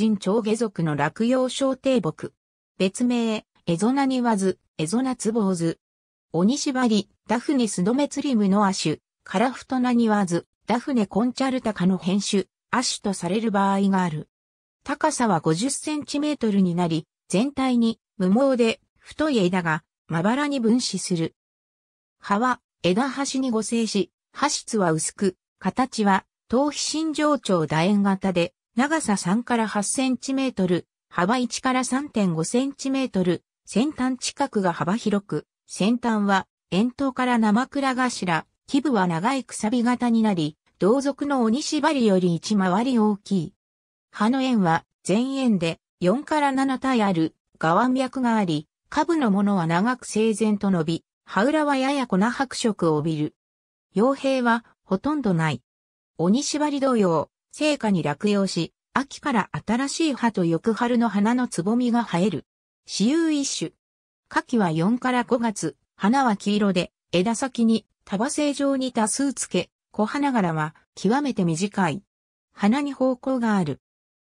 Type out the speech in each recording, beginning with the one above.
人長下族の落葉小低木。別名、エゾナニワズ、エゾナツボウズ。鬼縛り、ダフネスドメツリムの亜種、カラフトナニワズ、ダフネコンチャルタカの変種、亜種とされる場合がある。高さは50センチメートルになり、全体に無毛で太い枝がまばらに分子する。葉は枝端に互生し、葉質は薄く、形は頭皮心上長楕円型で、長さ3から8センチメートル、幅1から3.5センチメートル、先端近くが幅広く、先端は円筒から生倉頭、基部は長いくさび型になり、同族の鬼縛りより一回り大きい。葉の円は全円で4から7体ある側脈があり、下部のものは長く整然と伸び、葉裏はやや粉白色を帯びる。傭兵はほとんどない。鬼縛り同様、成果に落葉し、秋から新しい葉と翌春の花のつぼみが生える。私有一種。夏季は4から5月、花は黄色で、枝先に束性状に多数つけ、小花柄は極めて短い。花に方向がある。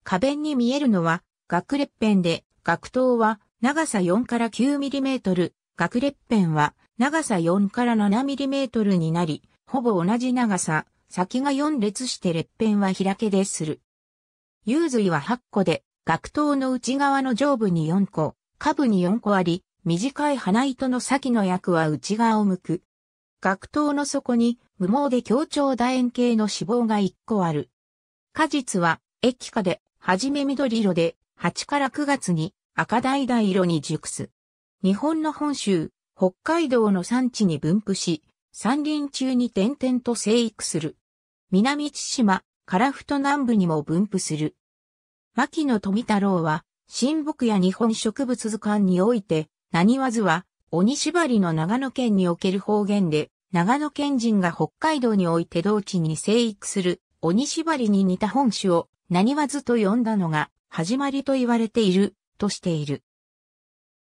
花弁に見えるのは、学列片で、学頭は長さ4から9トル、学列片は長さ4から7トルになり、ほぼ同じ長さ、先が4列して列片は開けでする。幽髄は8個で、学頭の内側の上部に4個、下部に4個あり、短い花糸の先の役は内側を向く。学頭の底に無毛で強調楕円形の脂肪が1個ある。果実は液化で、はじめ緑色で、8から9月に赤橙色に熟す。日本の本州、北海道の産地に分布し、山林中に点々と生育する。南千島、樺太南部にも分布する。牧野富太郎は、新木や日本植物図鑑において、何わずは、鬼縛りの長野県における方言で、長野県人が北海道において同地に生育する、鬼縛りに似た本種を、何わずと呼んだのが、始まりと言われている、としている。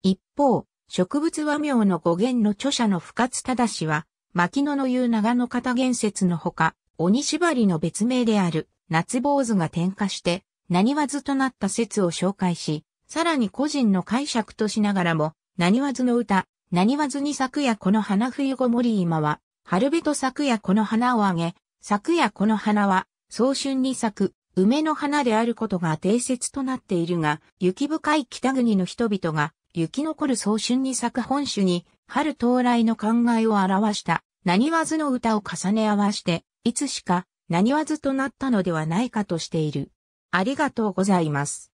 一方、植物和名の語源の著者の深津忠は、牧野の言う長野方言説のほか、鬼縛りの別名である夏坊主が転化して、何わずとなった説を紹介し、さらに個人の解釈としながらも、何わずの歌、何わずに昨夜この花冬ごもり今は、春べと昨夜この花をあげ、昨夜この花は、早春に咲く、梅の花であることが定説となっているが、雪深い北国の人々が、雪残る早春に咲く本種に、春到来の考えを表した、何わずの歌を重ね合わして、いつしか何わずとなったのではないかとしている。ありがとうございます。